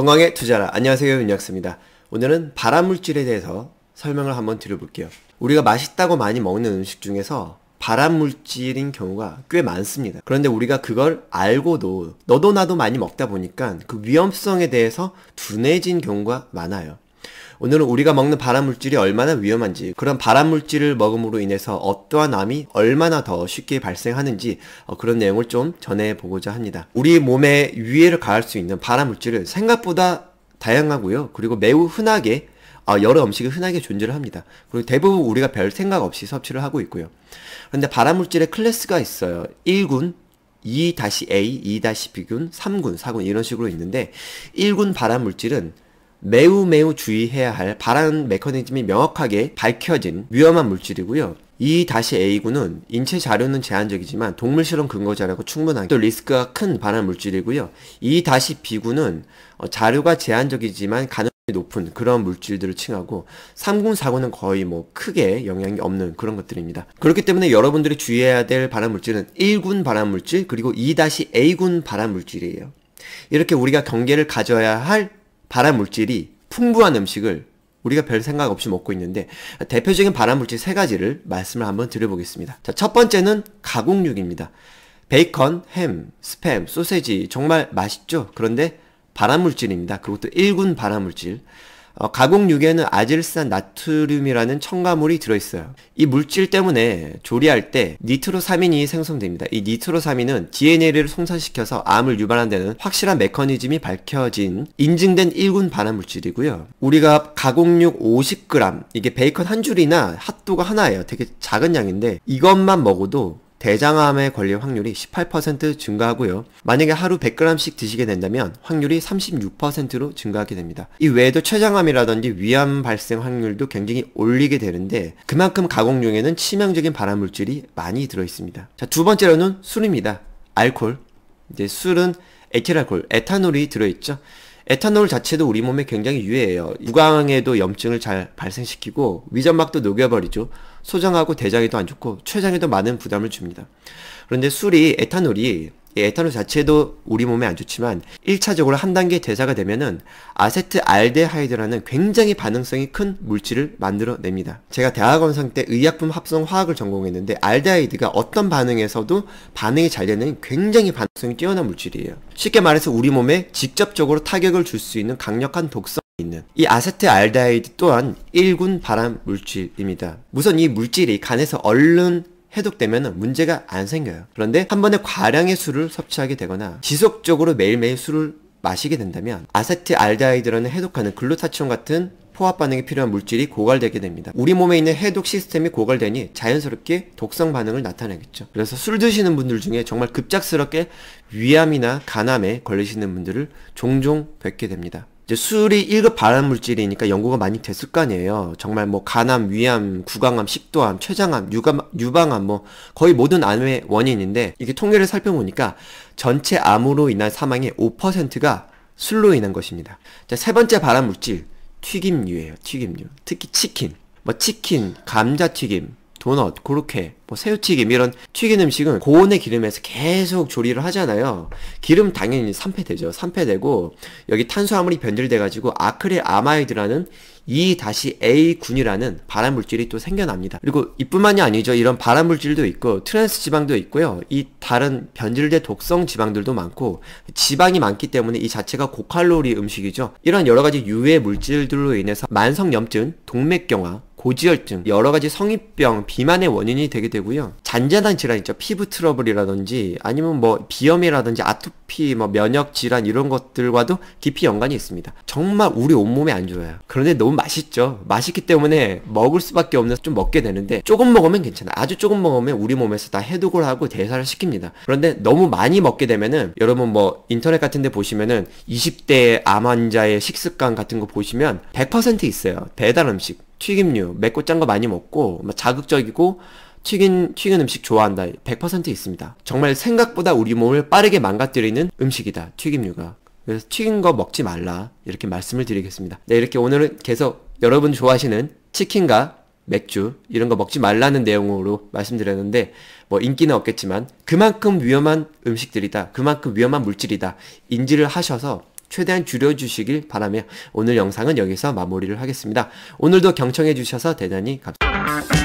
건강에 투자라. 안녕하세요. 윤약수입니다 오늘은 발암물질에 대해서 설명을 한번 드려볼게요. 우리가 맛있다고 많이 먹는 음식 중에서 발암물질인 경우가 꽤 많습니다. 그런데 우리가 그걸 알고도 너도 나도 많이 먹다 보니까 그 위험성에 대해서 둔해진 경우가 많아요. 오늘은 우리가 먹는 발암물질이 얼마나 위험한지 그런 발암물질을 먹음으로 인해서 어떠한 암이 얼마나 더 쉽게 발생하는지 어, 그런 내용을 좀 전해보고자 합니다. 우리 몸에 위해를 가할 수 있는 발암물질은 생각보다 다양하고요. 그리고 매우 흔하게 어, 여러 음식이 흔하게 존재를 합니다. 그리고 대부분 우리가 별 생각 없이 섭취를 하고 있고요. 그런데 발암물질의 클래스가 있어요. 1군, 2-A, 2-B군, 3군, 4군 이런 식으로 있는데 1군 발암물질은 매우 매우 주의해야 할 발암 메커니즘이 명확하게 밝혀진 위험한 물질이고요. 이 다시 A군은 인체 자료는 제한적이지만 동물 실험 근거 자료가 충분한 또 리스크가 큰 발암 물질이고요. 이 다시 B군은 어, 자료가 제한적이지만 가능성이 높은 그런 물질들을 칭하고 3군, 4군는 거의 뭐 크게 영향이 없는 그런 것들입니다. 그렇기 때문에 여러분들이 주의해야 될 발암 물질은 1군 발암 물질 그리고 2-A군 발암 물질이에요. 이렇게 우리가 경계를 가져야 할 발암 물질이 풍부한 음식을 우리가 별 생각 없이 먹고 있는데 대표적인 발암 물질 세 가지를 말씀을 한번 드려보겠습니다. 자, 첫 번째는 가공육입니다. 베이컨, 햄, 스팸, 소세지 정말 맛있죠? 그런데 발암 물질입니다. 그것도 1군 발암 물질. 어, 가공육에는 아질산 나트륨이라는 첨가물이 들어있어요. 이 물질 때문에 조리할 때 니트로사민이 생성됩니다. 이 니트로사민은 DNA를 송산시켜서 암을 유발한다는 확실한 메커니즘이 밝혀진 인증된 1군 반환물질이고요. 우리가 가공육 50g, 이게 베이컨 한 줄이나 핫도그 하나예요. 되게 작은 양인데 이것만 먹어도 대장암에 걸릴 확률이 18% 증가하고요. 만약에 하루 100g씩 드시게 된다면 확률이 36%로 증가하게 됩니다. 이 외에도 췌장암이라든지 위암 발생 확률도 굉장히 올리게 되는데 그만큼 가공중에는 치명적인 발암물질이 많이 들어있습니다. 자, 두 번째로는 술입니다. 알콜. 이제 술은 에틸알콜, 에탄올이 들어있죠. 에탄올 자체도 우리 몸에 굉장히 유해해요. 구강에도 염증을 잘 발생시키고 위점막도 녹여버리죠. 소장하고 대장에도 안 좋고 췌장에도 많은 부담을 줍니다. 그런데 술이 에탄올이 예, 에탄올 자체도 우리 몸에 안 좋지만 1차적으로 한 단계 대사가 되면은 아세트 알데하이드라는 굉장히 반응성이 큰 물질을 만들어냅니다. 제가 대학원생 때 의약품 합성 화학을 전공했는데 알데하이드가 어떤 반응에서도 반응이 잘 되는 굉장히 반응성이 뛰어난 물질이에요. 쉽게 말해서 우리 몸에 직접적으로 타격을 줄 수 있는 강력한 독성 있는 이 아세트알데하이드 또한 1군 발암 물질입니다. 우선 이 물질이 간에서 얼른 해독되면 문제가 안 생겨요. 그런데 한 번에 과량의 술을 섭취하게 되거나 지속적으로 매일매일 술을 마시게 된다면 아세트알데하이드라는 해독하는 글루타치온 같은 포화 반응이 필요한 물질이 고갈되게 됩니다. 우리 몸에 있는 해독 시스템이 고갈되니 자연스럽게 독성 반응을 나타내겠죠. 그래서 술 드시는 분들 중에 정말 급작스럽게 위암이나 간암에 걸리시는 분들을 종종 뵙게 됩니다. 이제 술이 1급 발암물질이니까 연구가 많이 됐을 거 아니에요. 정말 뭐 간암, 위암, 구강암, 식도암, 췌장암, 유감, 유방암 뭐 거의 모든 암의 원인인데 이게 통계를 살펴보니까 전체 암으로 인한 사망의 5%가 술로 인한 것입니다. 자, 세 번째 발암물질 튀김류예요. 튀김류. 특히 치킨. 뭐 치킨, 감자튀김, 도넛, 고로케, 뭐 새우튀김 이런 튀긴 음식은 고온의 기름에서 계속 조리를 하잖아요. 기름 당연히 산패되죠. 산패되고 여기 탄수화물이 변질돼가지고 아크릴 아마이드라는 2-A군이라는 발암물질이 또 생겨납니다. 그리고 이뿐만이 아니죠. 이런 발암물질도 있고 트랜스 지방도 있고요. 이 다른 변질된 독성 지방들도 많고 지방이 많기 때문에 이 자체가 고칼로리 음식이죠. 이런 여러 가지 유해 물질들로 인해서 만성염증, 동맥경화, 고지혈증, 여러 가지 성인병, 비만의 원인이 되게 되고요. 잔잔한 질환 있죠. 피부 트러블이라든지 아니면 뭐 비염이라든지 아토피, 뭐 면역 질환 이런 것들과도 깊이 연관이 있습니다. 정말 우리 온몸에 안 좋아요. 그런데 너무 맛있죠. 맛있기 때문에 먹을 수밖에 없는 좀 먹게 되는데 조금 먹으면 괜찮아. 아주 조금 먹으면 우리 몸에서 다 해독을 하고 대사를 시킵니다. 그런데 너무 많이 먹게 되면은 여러분 뭐 인터넷 같은 데 보시면은 20대 암 환자의 식습관 같은 거 보시면 100% 있어요. 배달 음식. 튀김류, 맵고 짠 거 많이 먹고 자극적이고 튀긴 튀긴 음식 좋아한다. 100% 있습니다. 정말 생각보다 우리 몸을 빠르게 망가뜨리는 음식이다. 튀김류가. 그래서 튀긴 거 먹지 말라. 이렇게 말씀을 드리겠습니다. 네, 이렇게 오늘은 계속 여러분 좋아하시는 치킨과 맥주 이런 거 먹지 말라는 내용으로 말씀드렸는데 뭐 인기는 없겠지만 그만큼 위험한 음식들이다. 그만큼 위험한 물질이다. 인지를 하셔서 최대한 줄여주시길 바라며 오늘 영상은 여기서 마무리를 하겠습니다. 오늘도 경청해 주셔서 대단히 감사합니다.